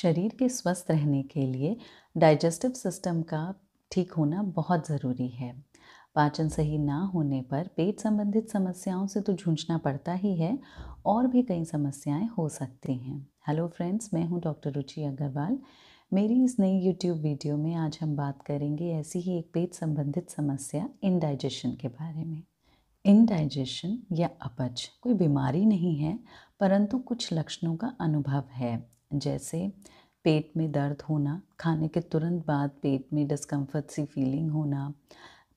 शरीर के स्वस्थ रहने के लिए डाइजेस्टिव सिस्टम का ठीक होना बहुत ज़रूरी है पाचन सही ना होने पर पेट संबंधित समस्याओं से तो जूझना पड़ता ही है और भी कई समस्याएं हो सकती हैं हेलो फ्रेंड्स मैं हूं डॉक्टर रुचि अग्रवाल मेरी इस नई यूट्यूब वीडियो में आज हम बात करेंगे ऐसी ही एक पेट संबंधित समस्या इनडाइजेशन के बारे में इनडाइजेशन या अपच कोई बीमारी नहीं है परंतु कुछ लक्षणों का अनुभव है जैसे पेट में दर्द होना खाने के तुरंत बाद पेट में डिस्कम्फर्ट सी फीलिंग होना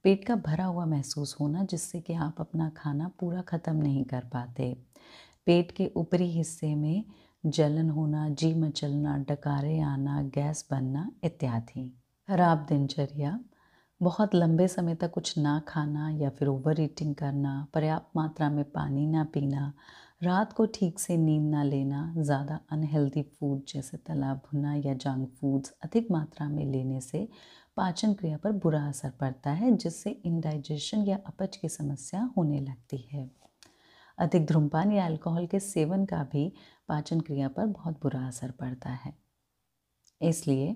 पेट का भरा हुआ महसूस होना जिससे कि आप अपना खाना पूरा ख़त्म नहीं कर पाते पेट के ऊपरी हिस्से में जलन होना जी मचलना डकारे आना गैस बनना इत्यादि खराब दिनचर्या बहुत लंबे समय तक कुछ ना खाना या फिर ओवर ईटिंग करना पर्याप्त मात्रा में पानी ना पीना रात को ठीक से नींद ना लेना ज़्यादा अनहेल्दी फूड जैसे तला भुना या जंक फूड्स अधिक मात्रा में लेने से पाचन क्रिया पर बुरा असर पड़ता है जिससे इनडाइजेशन या अपच की समस्या होने लगती है अधिक धूम्रपान या अल्कोहल के सेवन का भी पाचन क्रिया पर बहुत बुरा असर पड़ता है इसलिए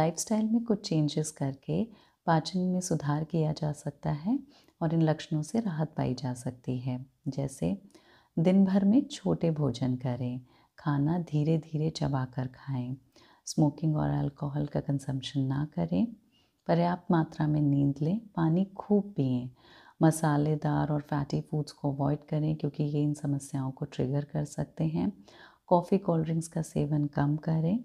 लाइफस्टाइल में कुछ चेंजेस करके पाचन में सुधार किया जा सकता है और इन लक्षणों से राहत पाई जा सकती है जैसे दिन भर में छोटे भोजन करें खाना धीरे धीरे चबा कर खाएँ स्मोकिंग और अल्कोहल का कंजम्पशन ना करें पर्याप्त मात्रा में नींद लें पानी खूब पिएं मसालेदार और फैटी फूड्स को अवॉइड करें क्योंकि ये इन समस्याओं को ट्रिगर कर सकते हैं कॉफ़ी कोल्ड ड्रिंक्स का सेवन कम करें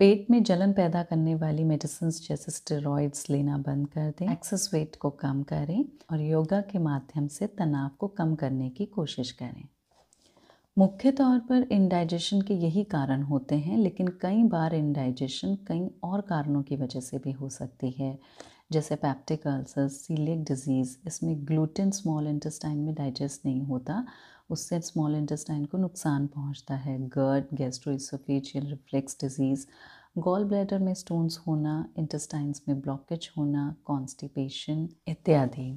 पेट में जलन पैदा करने वाली मेडिसिन जैसे स्टेरॉइड्स लेना बंद कर दें एक्सेस वेट को कम करें और योगा के माध्यम से तनाव को कम करने की कोशिश करें मुख्य तौर पर इनडाइजेशन के यही कारण होते हैं लेकिन कई बार इनडाइजेशन कई और कारणों की वजह से भी हो सकती है जैसे पैप्टिक अल्सर सीलिक डिजीज़ इसमें ग्लूटेन स्मॉल इंटेस्टाइन में डाइजेस्ट नहीं होता उससे स्मॉल इंटेस्टाइन को नुकसान पहुंचता है GERD gastroesophageal reflux disease gall bladder में स्टोन्स होना इंटेस्टाइन्स में ब्लॉकेज होना कॉन्स्टिपेशन इत्यादि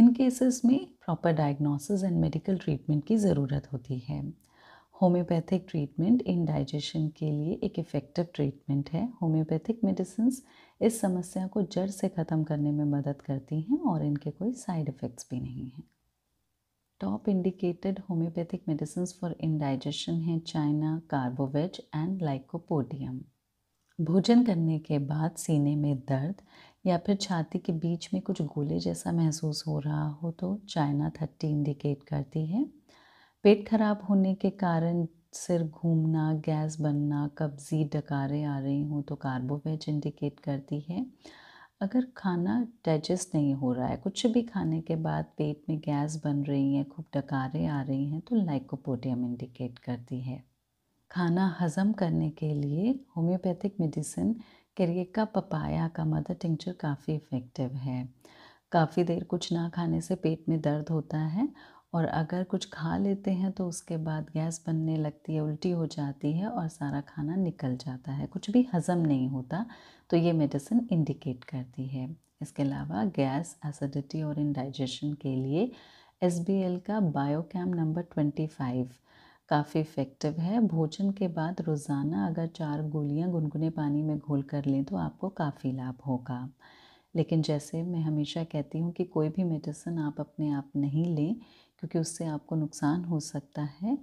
इन केसेस में proper diagnosis and medical treatment की ज़रूरत होती है होम्योपैथिक ट्रीटमेंट इन डाइजेशन के लिए एक इफ़ेक्टिव ट्रीटमेंट है होम्योपैथिक मेडिसिन इस समस्या को जड़ से ख़त्म करने में मदद करती हैं और इनके कोई साइड इफ़ेक्ट्स भी नहीं हैं top indicated homeopathic medicine for indigestion हैं चाइना कार्बोवेज एंड लाइकोपोडियम भोजन करने के बाद सीने में दर्द या फिर छाती के बीच में कुछ गोले जैसा महसूस हो रहा हो तो चाइना थर्टी इंडिकेट करती है पेट खराब होने के कारण सिर घूमना गैस बनना कब्जी डकारें आ रही हों तो कार्बोवेज इंडिकेट करती है अगर खाना डाइजेस्ट नहीं हो रहा है कुछ भी खाने के बाद पेट में गैस बन रही है खूब डकारें आ रही हैं तो लाइकोपोडियम इंडिकेट करती है खाना हज़म करने के लिए होम्योपैथिक मेडिसिन का पपाया का मदर टिंचर काफ़ी इफ़ेक्टिव है काफ़ी देर कुछ ना खाने से पेट में दर्द होता है और अगर कुछ खा लेते हैं तो उसके बाद गैस बनने लगती है उल्टी हो जाती है और सारा खाना निकल जाता है कुछ भी हज़म नहीं होता तो ये मेडिसिन इंडिकेट करती है इसके अलावा गैस एसिडिटी और इनडाइजेशन के लिए एस का बायोकैम नंबर ट्वेंटी फाइव काफ़ी इफ़ेक्टिव है भोजन के बाद रोज़ाना अगर चार गोलियां गुनगुने पानी में घोल कर लें तो आपको काफ़ी लाभ होगा लेकिन जैसे मैं हमेशा कहती हूँ कि कोई भी मेडिसिन आप अपने आप नहीं लें क्योंकि उससे आपको नुकसान हो सकता है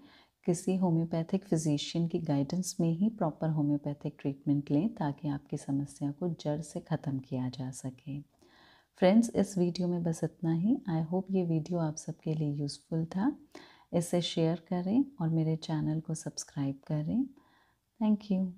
किसी होम्योपैथिक फिजिशियन की गाइडेंस में ही प्रॉपर होम्योपैथिक ट्रीटमेंट लें ताकि आपकी समस्या को जड़ से ख़त्म किया जा सके फ्रेंड्स इस वीडियो में बस इतना ही आई होप ये वीडियो आप सबके लिए यूज़फुल था इसे शेयर करें और मेरे चैनल को सब्सक्राइब करें थैंक यू